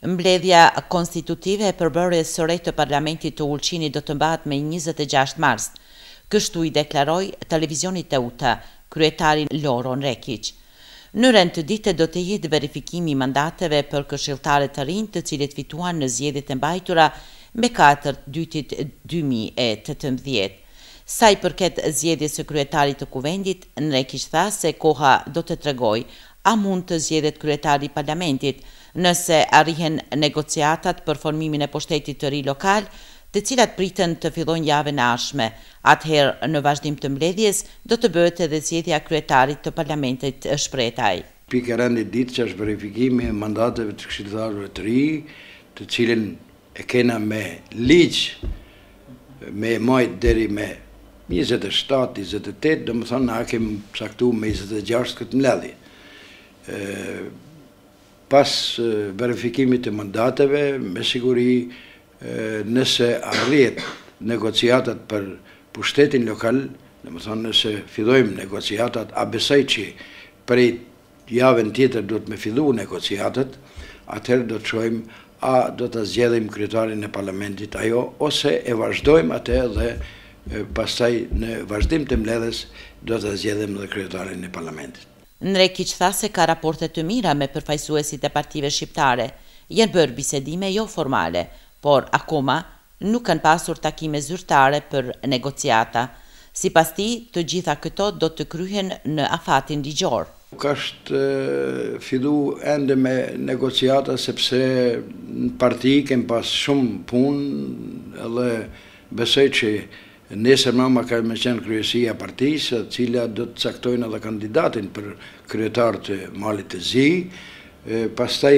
Mbledhja konstitutive e përbërës së rejtë të parlamentit të ullqini do të mbat me 26 mars. Kështu i deklaroj televizionit të uta, kryetarin Loron Rekic. Në rend të dite do të jetë verifikimi mandateve për këshiltare të rinë të cilet fituan në zjedit e mbajtura me 4 dytit 2018. Sa i përket zjedit së kryetarit të kuvendit, në tha se koha do të tregoj, a mund të zjedhet kryetari i parlamentit nëse arrihen negociatat për formimin e pushtetit të ri lokal, të cilat pritën të fillojnë javën e ardhshme. Atëherë, në vazhdim të mbledhjes, do të bëhet edhe zgjedhja kryetarit të parlamentit të shpretaj. Pikë rëndë ditë që është verifikimi e mandateve të këshilltarëve të ri, të cilën e kena me ligjë me majtë deri me 27-28, do më thonë na kemë saktu me 26 këtë mledhje pas verifikimit të mandateve, me siguri nëse arrijet negociatat për pushtetin lokal, në më thonë nëse fidojmë negociatat, a besaj që prej javën tjetër do të me fidu negociatat, atëherë do të qojmë a do të zgjedhim kryetarin e parlamentit ajo, ose e vazhdojmë atë dhe pasaj në vazhdim të mledhes do të zgjedhim dhe kryetarin e parlamentit. Nre tha se ka raporte të mira me përfajsuesi të partive shqiptare, jenë bërë bisedime jo formale, por akoma nuk kanë pasur takime zyrtare për negociata. Si pas ti, të gjitha këto do të kryhen në afatin ligjor. Nuk është fidu ende me negociata sepse në parti kem pas shumë punë dhe besoj që Nese mama ka me qenë kryesia partijisë, cila do të caktojnë edhe kandidatin për kryetar të malit të zi, pastaj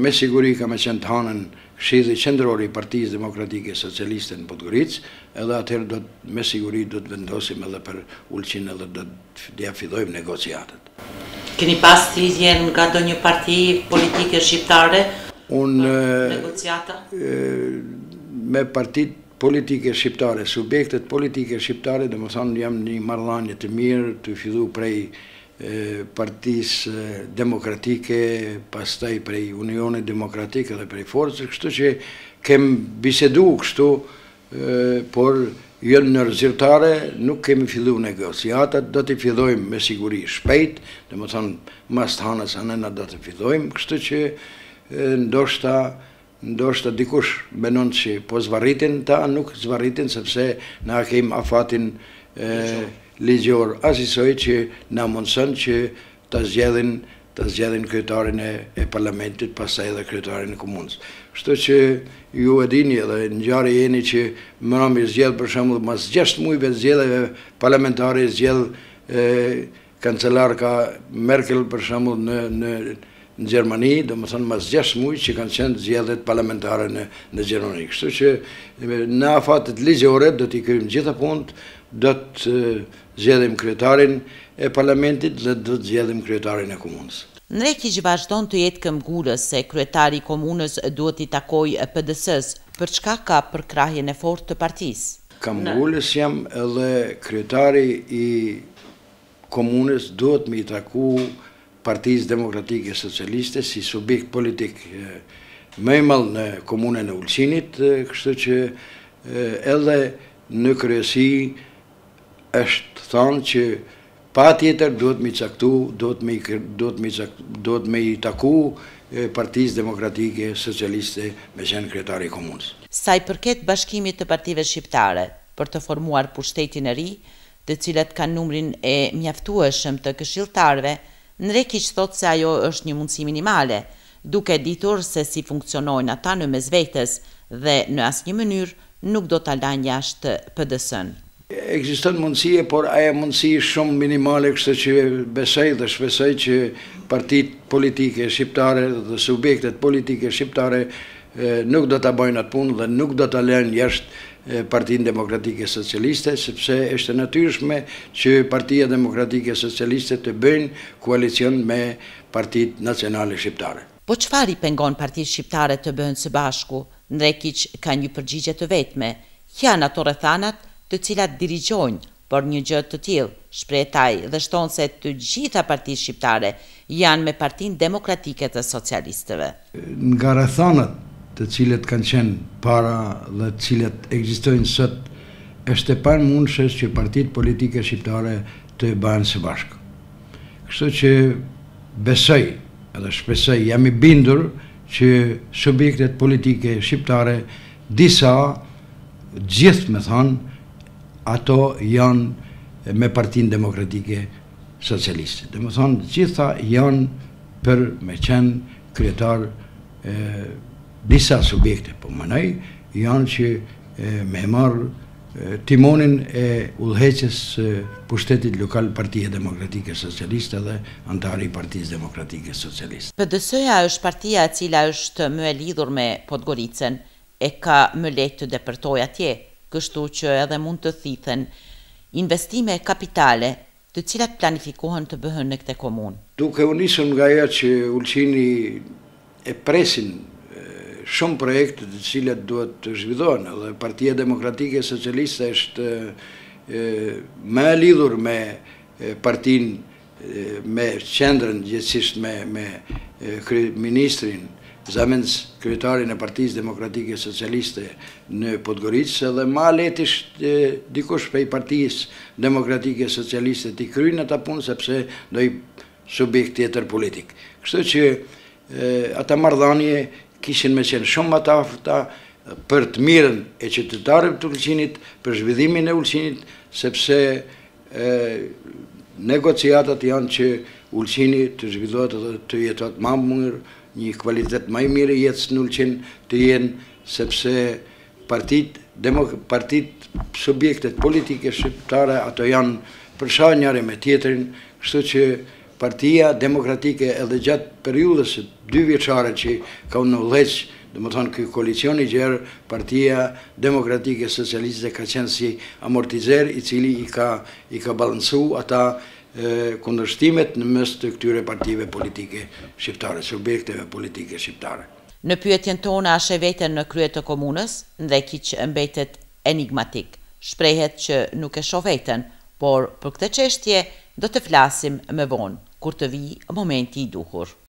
me siguri ka me qenë të hanën shizit qendrori partijisë demokratike socialiste në Podgoricë, edhe atëherë me siguri do të vendosim edhe për ulqin edhe do të afidojmë negociatet. Keni pas të izjen nga do një parti politike shqiptare për negociata? Me partit politike shqiptare, subjektet politike shqiptare, dhe më thonë jam një marlanje të mirë, të fjithu prej partis demokratike, pas taj prej unione demokratike dhe prej forcë, kështu që kem bisedu kështu, por jënë në rëzirtare, nuk kemi fjithu negociatat, do të fillojmë me siguri shpejt, dhe më thonë mas të hanës anëna do të fjithojmë, kështu që ndoshta ndoshtë të dikush menon që po zvaritin, ta nuk zvaritin sepse në kem afatin ligjor, asisoj që na mundësën që të zgjedhin të zgjedhin kryetarin e parlamentit, pasaj edhe kryetarin e komunës. Shto që ju e dini edhe në gjari jeni që më nëmi zgjedh për shumë dhe mas gjeshtë mujve zgjedh e parlamentari zgjedh kancelar ka Merkel për shumë dhe në në në Gjermani, do më thënë mas 6 mujë që kanë qenë zjedhet parlamentare në Gjermani. Kështu që në afatet ligjore do t'i kërim gjitha punt, do të zjedhim kryetarin e parlamentit dhe do të zjedhim kryetarin e komunës. Nreki që vazhdon të jetë këmgullës se kryetari komunës duhet i takoj e pëdësës, për çka ka përkrahjen e fort të partisë? Këmgullës jam edhe kryetari i komunës duhet me i taku partijës demokratike e socialiste si subjekt politik eh, me imal në komunën e Ulqinit, eh, kështë që eh, edhe në kryesi është thonë që pa tjetër duhet të më caktu, duhet me i taku partijës demokratike e socialiste me qenë kretari komunës. Saj përket bashkimit të partive shqiptare për të formuar pushtetin e ri, të cilat kanë numrin e mjaftueshëm të këshiltarve, Nrekiq thot se ajo është një mundësi minimale, duke ditur se si funksionojnë ata në mezvetes dhe në asnjë mënyrë nuk do ta lënë jashtë PDS-n. Ekziston mundësia, por ajo mundësi shumë minimale, kështu që besoj dhe shpesaj që partit politike shqiptare dhe subjektet politike shqiptare nuk do të bojnë atë punë dhe nuk do të lenë jashtë partinë demokratike socialiste, sepse është natyrshme që partia demokratike socialiste të bëjnë koalicion me partit nacionale shqiptare. Po qëfar i pengon partit shqiptare të bëhen së bashku? Ndrekic ka një përgjigje të vetme. në ato rëthanat të cilat dirigjojnë për një gjëtë të tjilë shprejtaj dhe shtonë se të gjitha partit shqiptare janë me partin demokratike të socialistëve. Nga rëthanat të cilët kanë qenë para dhe të cilët egzistojnë sët, është e panë mundëshës që partit politike shqiptare të e banë së bashkë. Kështu që besoj edhe shpesoj jam i bindur që subjektet politike shqiptare disa gjithë me thonë ato janë me partin demokratike socialiste. Dhe me thonë gjitha janë për me qenë kryetar e, disa subjekte, po më nëjë janë që me marë timonin e ullheqës pushtetit lokal partije demokratike socialiste dhe antari partijës demokratike socialiste. PDS-ja është partija e cila është më e lidhur me Podgoricën e ka më lejtë të depërtoj atje, kështu që edhe mund të thithen investime kapitale të cilat planifikohen të bëhën në këte komunë. Duke unisën nga ja që ullqini e presin shumë projekte të cilat duhet të zhvidojnë, dhe Partia Demokratike Socialiste është me lidhur me partin, me qendrën gjithësisht me ministrin, zamenës kryetarin e Partisë Demokratike Socialiste në Podgoritës dhe ma letisht dikush pej Partisë Demokratike Socialiste t'i kryin në ta punë, sepse dojë subjekt tjetër politik. Kështu që ata mardhanje kishin me qenë shumë ata afta për të mirën e qytetarëve të ulqinit, për zhvidimin e ulqinit, sepse negociatat janë që ulqini të zhvidohet dhe të jetat ma mëngër, një kvalitet ma i mire jetës në ulqin të jenë, sepse partit, partit subjektet politike shqiptare, ato janë përshanjare me tjetërin, kështu që partia demokratike edhe gjatë periudës dy vjeqare që ka në leqë, dhe më thonë këj koalicioni gjerë, partia demokratike socialiste ka qenë si amortizer i cili i ka balansu ata kundërshtimet në mes të këtyre partive politike shqiptare, subjekteve politike shqiptare. Në pyetjen tonë ashe vetën në kryetë të komunës, ndhe ki që mbetet enigmatik, shprejhet që nuk e shoveten, por për këtë qeshtje do të flasim me vonë kur të vijë momenti i duhur